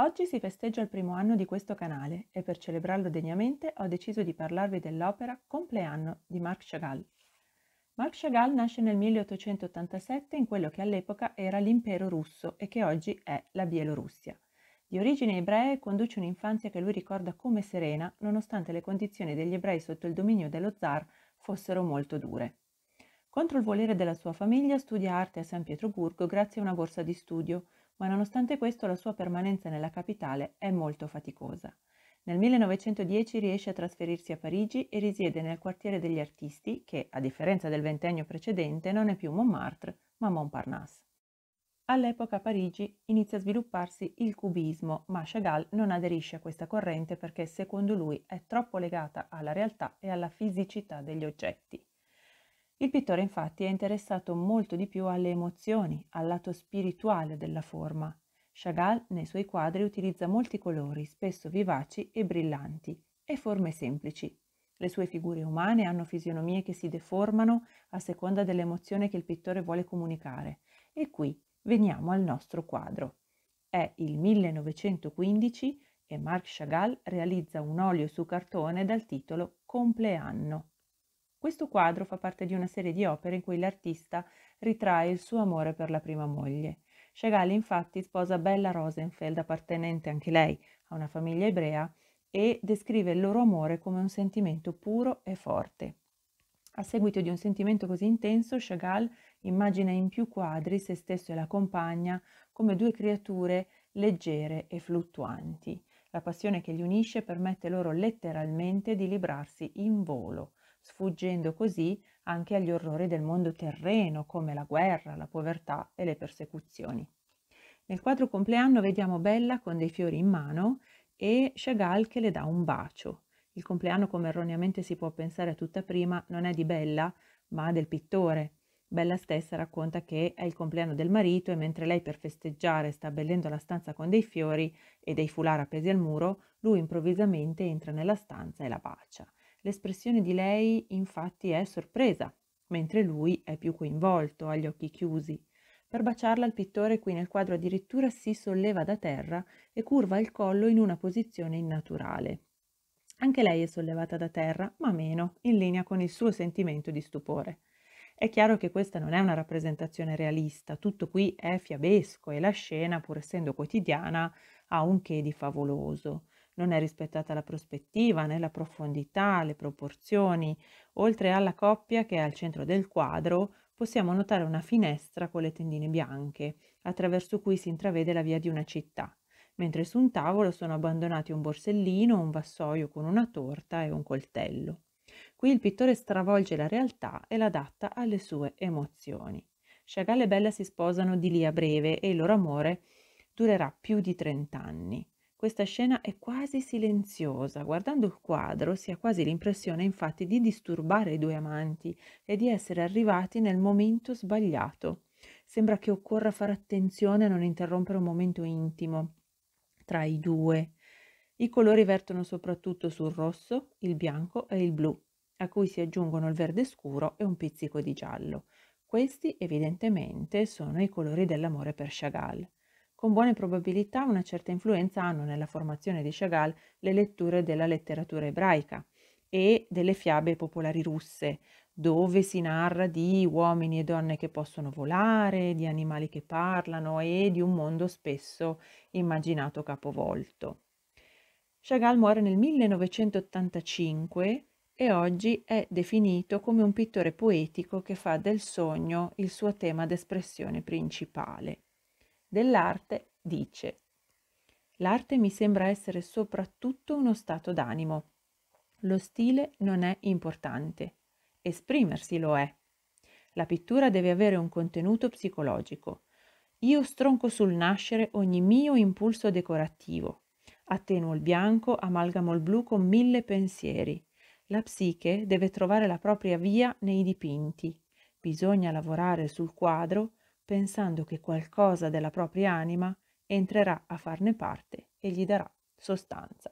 Oggi si festeggia il primo anno di questo canale e per celebrarlo degnamente ho deciso di parlarvi dell'opera Compleanno di Marc Chagall. Marc Chagall nasce nel 1887 in quello che all'epoca era l'impero russo e che oggi è la Bielorussia. Di origini ebree conduce un'infanzia che lui ricorda come serena, nonostante le condizioni degli ebrei sotto il dominio dello zar fossero molto dure. Contro il volere della sua famiglia studia arte a San Pietroburgo grazie a una borsa di studio, ma nonostante questo la sua permanenza nella capitale è molto faticosa. Nel 1910 riesce a trasferirsi a Parigi e risiede nel quartiere degli artisti che, a differenza del ventennio precedente, non è più Montmartre ma Montparnasse. All'epoca a Parigi inizia a svilupparsi il cubismo, ma Chagall non aderisce a questa corrente perché secondo lui è troppo legata alla realtà e alla fisicità degli oggetti. Il pittore infatti è interessato molto di più alle emozioni, al lato spirituale della forma. Chagall nei suoi quadri utilizza molti colori, spesso vivaci e brillanti, e forme semplici. Le sue figure umane hanno fisionomie che si deformano a seconda dell'emozione che il pittore vuole comunicare. E qui veniamo al nostro quadro. È il 1915 e Marc Chagall realizza un olio su cartone dal titolo Compleanno. Questo quadro fa parte di una serie di opere in cui l'artista ritrae il suo amore per la prima moglie. Chagall infatti sposa Bella Rosenfeld, appartenente anche lei a una famiglia ebrea, e descrive il loro amore come un sentimento puro e forte. A seguito di un sentimento così intenso, Chagall immagina in più quadri se stesso e la compagna come due creature leggere e fluttuanti. La passione che li unisce permette loro letteralmente di librarsi in volo sfuggendo così anche agli orrori del mondo terreno come la guerra, la povertà e le persecuzioni. Nel quadro compleanno vediamo Bella con dei fiori in mano e Chagall che le dà un bacio. Il compleanno, come erroneamente si può pensare a tutta prima, non è di Bella, ma del pittore. Bella stessa racconta che è il compleanno del marito e mentre lei per festeggiare sta abbellendo la stanza con dei fiori e dei foulard appesi al muro, lui improvvisamente entra nella stanza e la bacia. L'espressione di lei infatti è sorpresa, mentre lui è più coinvolto, ha gli occhi chiusi. Per baciarla il pittore qui nel quadro addirittura si solleva da terra e curva il collo in una posizione innaturale. Anche lei è sollevata da terra, ma meno, in linea con il suo sentimento di stupore. È chiaro che questa non è una rappresentazione realista, tutto qui è fiabesco e la scena, pur essendo quotidiana, ha un che di favoloso. Non è rispettata la prospettiva, né la profondità, le proporzioni. Oltre alla coppia che è al centro del quadro, possiamo notare una finestra con le tendine bianche, attraverso cui si intravede la via di una città, mentre su un tavolo sono abbandonati un borsellino, un vassoio con una torta e un coltello. Qui il pittore stravolge la realtà e l'adatta alle sue emozioni. Chagall e Bella si sposano di lì a breve e il loro amore durerà più di 30 anni. Questa scena è quasi silenziosa, guardando il quadro si ha quasi l'impressione infatti di disturbare i due amanti e di essere arrivati nel momento sbagliato. Sembra che occorra fare attenzione a non interrompere un momento intimo tra i due. I colori vertono soprattutto sul rosso, il bianco e il blu, a cui si aggiungono il verde scuro e un pizzico di giallo. Questi evidentemente sono i colori dell'amore per Chagall. Con buone probabilità una certa influenza hanno nella formazione di Chagall le letture della letteratura ebraica e delle fiabe popolari russe, dove si narra di uomini e donne che possono volare, di animali che parlano e di un mondo spesso immaginato capovolto. Chagall muore nel 1985 e oggi è definito come un pittore poetico che fa del sogno il suo tema d'espressione principale dell'arte dice L'arte mi sembra essere soprattutto uno stato d'animo. Lo stile non è importante. Esprimersi lo è. La pittura deve avere un contenuto psicologico. Io stronco sul nascere ogni mio impulso decorativo. Attenuo il bianco, amalgamo il blu con mille pensieri. La psiche deve trovare la propria via nei dipinti. Bisogna lavorare sul quadro pensando che qualcosa della propria anima entrerà a farne parte e gli darà sostanza.